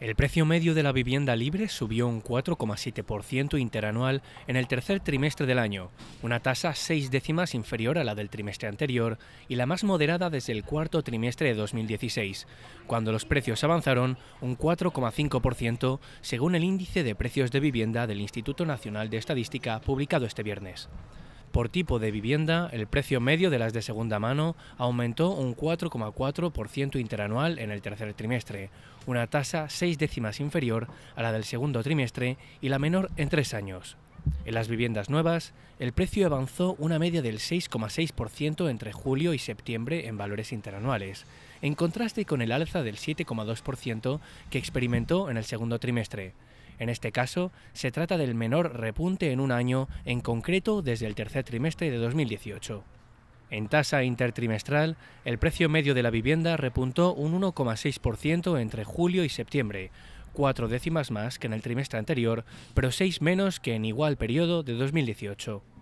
El precio medio de la vivienda libre subió un 4,7% interanual en el tercer trimestre del año, una tasa seis décimas inferior a la del trimestre anterior y la más moderada desde el cuarto trimestre de 2016, cuando los precios avanzaron un 4,5% según el índice de precios de vivienda del Instituto Nacional de Estadística publicado este viernes. Por tipo de vivienda, el precio medio de las de segunda mano aumentó un 4,4% interanual en el tercer trimestre, una tasa seis décimas inferior a la del segundo trimestre y la menor en tres años. En las viviendas nuevas, el precio avanzó una media del 6,6% entre julio y septiembre en valores interanuales, en contraste con el alza del 7,2% que experimentó en el segundo trimestre. En este caso, se trata del menor repunte en un año, en concreto desde el tercer trimestre de 2018. En tasa intertrimestral, el precio medio de la vivienda repuntó un 1,6% entre julio y septiembre, cuatro décimas más que en el trimestre anterior, pero seis menos que en igual periodo de 2018.